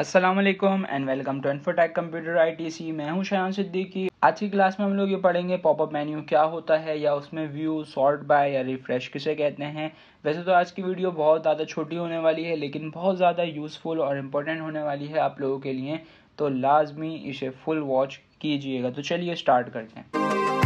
Aslam and welcome to Infotech computer I T C मैं हूं शयान सिद्दीकी आज की क्लास में हम लोग ये पढ़ेंगे पॉपअप मेन्यू क्या होता है या उसमें व्यू सॉर्ट बाय या रिफ्रेश किसे कहते हैं वैसे तो आज की वीडियो बहुत ज़्यादा छोटी होने वाली है लेकिन बहुत ज़्यादा यूज़फुल और इम्पोर्टेंट होने वाली है आप लोगों के लिए तो लाजमी इसे फुल वॉच कीजिएगा तो चलिए स्टार्ट करते हैं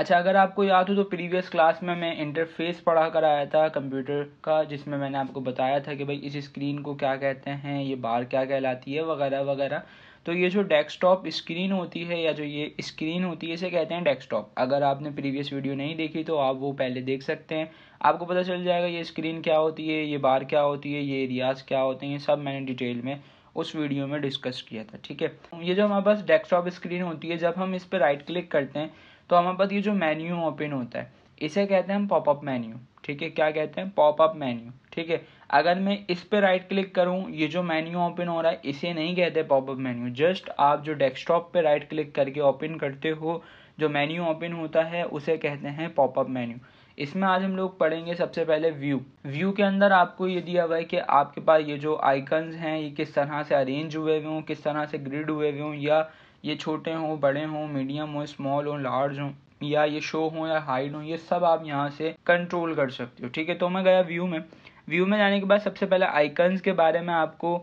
अच्छा अगर आपको याद हो तो प्रीवियस क्लास में मैं इंटरफेस पढ़ा कर आया था कंप्यूटर का जिसमें मैंने आपको बताया था कि भाई इस स्क्रीन को क्या कहते हैं ये बार क्या कहलाती है वगैरह वगैरह तो ये जो डेस्कटॉप स्क्रीन होती है या जो ये स्क्रीन होती है इसे कहते हैं डेस्कटॉप अगर आपने प्रीवियस वीडियो नहीं देखी तो आप वो पहले देख सकते हैं आपको पता चल जाएगा ये स्क्रीन क्या होती है ये बार क्या होती है ये एरियाज क्या होते हैं सब मैंने डिटेल में उस वीडियो में डिस्कस किया था ठीक है ये जो हमारे पास डेस्कटॉप स्क्रीन होती है जब हम इस पर राइट क्लिक करते हैं तो हमारे पास ये जो मेन्यू ओपन होता है इसे कहते हैं हम पॉपअप मेन्यू ठीक है क्या कहते हैं पॉपअप मेन्यू ठीक है अगर मैं इस पर राइट क्लिक करूं ये जो मेन्यू ओपन हो रहा है इसे नहीं कहते पॉपअप मेन्यू जस्ट आप जो डेस्कटॉप पे राइट क्लिक करके ओपन करते हो जो मेन्यू ओपन होता है उसे कहते हैं पॉपअप मेन्यू इसमें आज हम लोग पढ़ेंगे सबसे पहले व्यू व्यू के अंदर आपको ये दिया हुआ है कि आपके पास ये जो आइकन्स हैं ये किस तरह से अरेंज हुए हुए हों किस तरह से ग्रिड हुए हुए हों या ये छोटे हों बड़े हों मीडियम हों स्मॉल हों लार्ज हों या ये शो हो या हाइड हो ये सब आप यहाँ से कंट्रोल कर सकते हो ठीक है तो मैं गया व्यू में व्यू में जाने के बाद सबसे पहले आइकन्स के बारे में आपको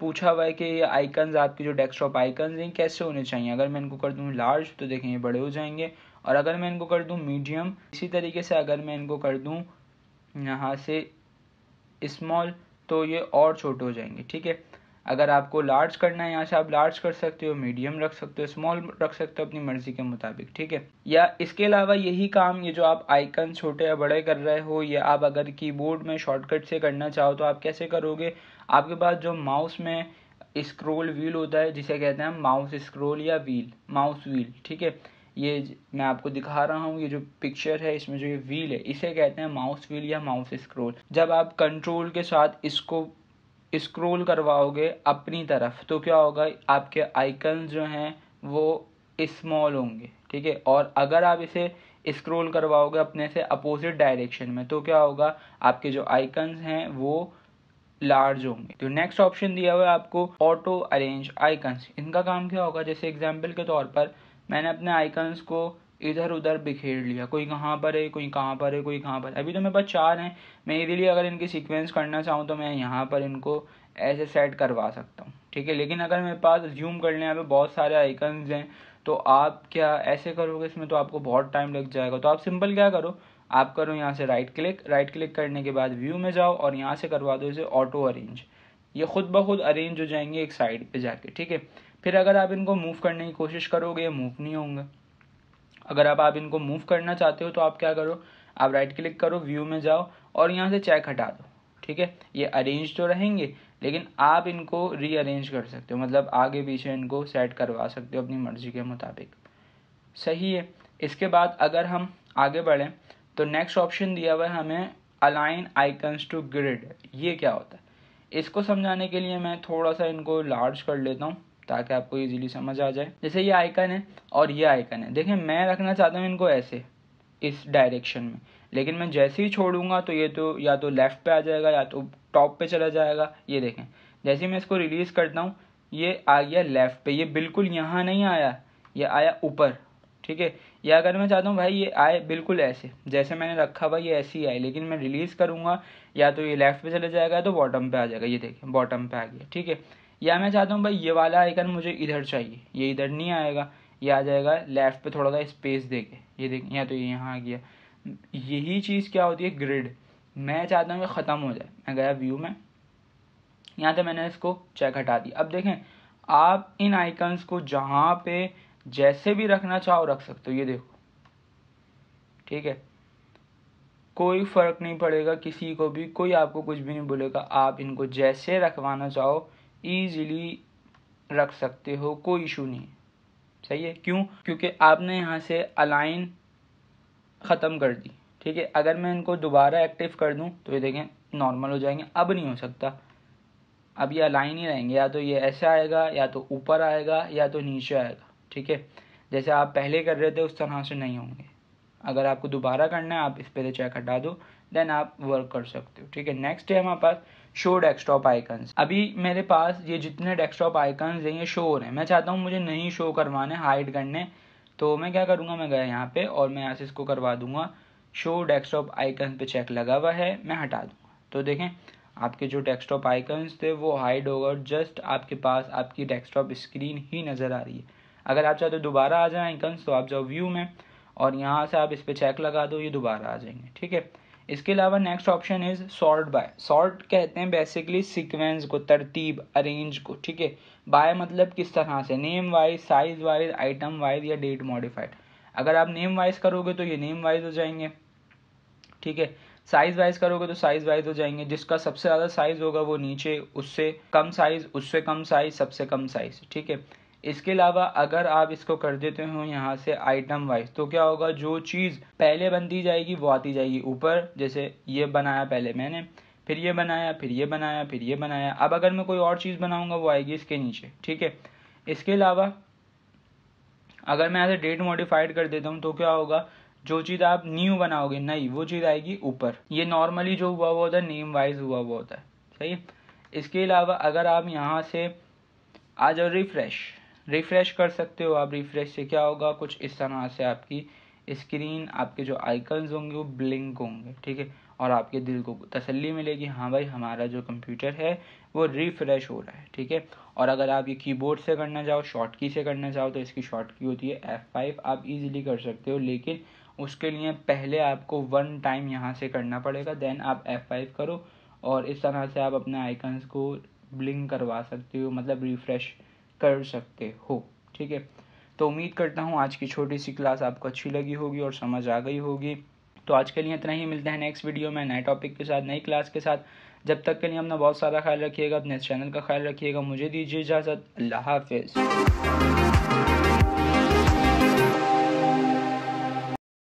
पूछा हुआ है कि ये आइकन्स आपके जो डेस्कटॉप आइकन्स हैं कैसे होने चाहिए अगर मैं इनको कर दूँ लार्ज तो देखें ये बड़े हो जाएंगे और अगर मैं इनको कर दूँ मीडियम इसी तरीके से अगर मैं इनको कर दूँ यहाँ से इस्मॉल तो ये और छोटे हो जाएंगे ठीक है अगर आपको लार्ज करना है यहाँ से आप लार्ज कर सकते हो मीडियम रख सकते हो स्मॉल रख सकते हो अपनी मर्जी के मुताबिक ठीक है या इसके अलावा यही काम ये जो आप आइकन छोटे या बड़े कर रहे हो या आप अगर कीबोर्ड में शॉर्टकट से करना चाहो तो आप कैसे करोगे आपके पास जो माउस में स्क्रोल व्हील होता है जिसे कहते हैं माउस स्क्रोल या व्हील माउस व्हील ठीक है ये मैं आपको दिखा रहा हूँ ये जो पिक्चर है इसमें जो ये व्हील है इसे कहते हैं माउस व्हील या माउस स्क्रोल जब आप कंट्रोल के साथ इसको स्क्रोल करवाओगे अपनी तरफ तो क्या होगा आपके आइकन जो हैं वो स्मॉल होंगे ठीक है और अगर आप इसे स्क्रोल करवाओगे अपने से अपोजिट डायरेक्शन में तो क्या होगा आपके जो आइकन्स हैं वो लार्ज होंगे तो नेक्स्ट ऑप्शन दिया हुआ है आपको ऑटो अरेंज आइकन्स इनका काम क्या होगा जैसे एग्जाम्पल के तौर पर मैंने अपने आइकन्स को इधर उधर बिखेर लिया कोई कहाँ पर है कोई कहाँ पर है कोई कहाँ पर अभी तो मेरे पास चार हैं मैं इजीली अगर इनकी सीक्वेंस करना चाहूँ तो मैं यहाँ पर इनको ऐसे सेट करवा सकता हूँ ठीक है लेकिन अगर मेरे पास ज्यूम करने यहाँ पे बहुत सारे आइकन्स हैं तो आप क्या ऐसे करोगे इसमें तो आपको बहुत टाइम लग जाएगा तो आप सिंपल क्या करो आप करो यहाँ से राइट क्लिक राइट क्लिक करने के बाद व्यू में जाओ और यहाँ से करवा दो इसे ऑटो अरेंज ये खुद ब खुद अरेंज हो जाएंगे एक साइड पे जाके ठीक है फिर अगर आप इनको मूव करने की कोशिश करोगे मूव नहीं होंगे अगर अब आप इनको मूव करना चाहते हो तो आप क्या करो आप राइट क्लिक करो व्यू में जाओ और यहाँ से चेक हटा दो ठीक है ये अरेंज तो रहेंगे लेकिन आप इनको रीअरेंज कर सकते हो मतलब आगे पीछे इनको सेट करवा सकते हो अपनी मर्जी के मुताबिक सही है इसके बाद अगर हम आगे बढ़ें तो नेक्स्ट ऑप्शन दिया हुआ है हमें अलाइन आइकन्स टू ग्रिड ये क्या होता है इसको समझाने के लिए मैं थोड़ा सा इनको लार्ज कर लेता हूँ ताकि आपको इजीली समझ आ जाए जैसे ये आइकन है और ये आइकन है देखें मैं रखना चाहता हूँ इनको ऐसे इस डायरेक्शन में लेकिन मैं जैसे ही छोड़ूंगा तो ये तो या तो लेफ़्ट पे आ जाएगा या तो टॉप पे चला जाएगा ये देखें जैसे ही मैं इसको रिलीज़ करता हूँ ये आ गया लेफ़्ट पे ये बिल्कुल यहाँ नहीं आया ये आया ऊपर ठीक है या अगर मैं चाहता हूँ भाई ये आए बिल्कुल ऐसे जैसे मैंने रखा हुआ ये ऐसे ही आए लेकिन मैं रिलीज़ करूँगा या तो ये लेफ़्ट पे चला जाएगा या तो बॉटम पे आ जाएगा ये देखें बॉटम पे आ गया ठीक है या मैं चाहता हूँ भाई ये वाला आइकन मुझे इधर चाहिए ये इधर नहीं आएगा ये आ जाएगा लेफ़्ट पे थोड़ा सा स्पेस दे के ये देख यहाँ तो ये यहाँ आ गया यही चीज़ क्या होती है ग्रिड मैं चाहता हूँ कि ख़त्म हो जाए मैं गया व्यू में यहाँ से मैंने इसको चेक हटा दिया अब देखें आप इन आइकन्स को जहाँ पे जैसे भी रखना चाहो रख सकते हो ये देखो ठीक है कोई फ़र्क नहीं पड़ेगा किसी को भी कोई आपको कुछ भी नहीं बोलेगा आप इनको जैसे रखवाना चाहो ईजिली रख सकते हो कोई इशू नहीं सही है क्यों क्योंकि आपने यहाँ से अलाइन ख़त्म कर दी ठीक है अगर मैं इनको दोबारा एक्टिव कर दूँ तो ये देखें नॉर्मल हो जाएंगे अब नहीं हो सकता अब ये अलाइन ही रहेंगे या तो ये ऐसे आएगा या तो ऊपर आएगा या तो नीचे आएगा ठीक है जैसे आप पहले कर रहे थे उस तरह से नहीं होंगे अगर आपको दोबारा करना है आप इस पर चेक हटा दो देन आप वर्क कर सकते हो ठीक है नेक्स्ट है हमारे पास शो डेस्कटॉप आइकन्स अभी मेरे पास ये जितने डेस्कटॉप आइकन्स हैं ये शो हो रहे हैं मैं चाहता हूँ मुझे नहीं शो करवाने हाइड करने तो मैं क्या करूँगा मैं गया यहाँ पे और मैं यहाँ से इसको करवा दूंगा शो डेस्कटॉप आइकन पे चेक लगा हुआ है मैं हटा दूंगा तो देखें आपके जो डेस्कटॉप आइकन्स थे वो हाइड गए और जस्ट आपके पास आपकी डेस्कटॉप स्क्रीन ही नज़र आ रही है अगर आप चाहते हो दोबारा आ जाए आइकन्स तो आप जाओ व्यू में और यहाँ से आप इस पर चेक लगा दो ये दोबारा आ जाएंगे ठीक है इसके अलावा next option is sort by sort कहते हैं बेसिकली सीक्वेंस को तरतीब अरेंज को ठीक है बाय मतलब किस तरह से name wise size wise item wise या डेट मॉडिफाइड अगर आप नेम वाइज करोगे तो ये नेम वाइज हो जाएंगे ठीक है साइज वाइज करोगे तो साइज वाइज हो जाएंगे जिसका सबसे ज़्यादा साइज होगा वो नीचे उससे कम साइज उससे कम साइज सबसे कम साइज ठीक है इसके अलावा अगर आप इसको कर देते हो यहाँ से आइटम वाइज तो क्या होगा जो चीज़ पहले बनती जाएगी वो आती जाएगी ऊपर जैसे ये बनाया पहले मैंने फिर ये बनाया फिर ये बनाया फिर ये बनाया अब अगर मैं कोई और चीज़ बनाऊंगा वो आएगी इसके नीचे ठीक है इसके अलावा अगर मैं ऐसे डेट मॉडिफाइड कर देता हूँ तो क्या होगा जो चीज़ आप न्यू बनाओगे नई वो चीज़ आएगी ऊपर ये नॉर्मली जो हुआ हुआ होता है नेम वाइज हुआ हुआ होता है सही इसके अलावा अगर आप यहाँ से आ जाओ रिफ्रेश रिफ्रेश कर सकते हो आप रिफ्रेश से क्या होगा कुछ इस तरह से आपकी स्क्रीन आपके जो आइकन्स होंगे वो ब्लिंक होंगे ठीक है और आपके दिल को तसल्ली मिलेगी हाँ भाई हमारा जो कंप्यूटर है वो रिफ्रेश हो रहा है ठीक है और अगर आप ये कीबोर्ड से करना चाहो शॉर्ट की से करना चाहो तो इसकी शॉर्ट की होती है एफ फाइव आप इजीली कर सकते हो लेकिन उसके लिए पहले आपको वन टाइम यहाँ से करना पड़ेगा देन आप एफ फाइव करो और इस तरह से आप अपने आइकन्स को ब्लिंक करवा सकते हो मतलब रिफ्रेश कर सकते हो ठीक है तो उम्मीद करता हूँ आज की छोटी सी क्लास आपको अच्छी लगी होगी और समझ आ गई होगी तो आज के लिए इतना ही मिलता है नेक्स्ट वीडियो में नए टॉपिक के साथ नई क्लास के साथ जब तक के लिए अपना बहुत सारा ख्याल रखिएगा अपने चैनल का ख्याल रखिएगा मुझे दीजिए इजाज़त अल्लाह हाफिज़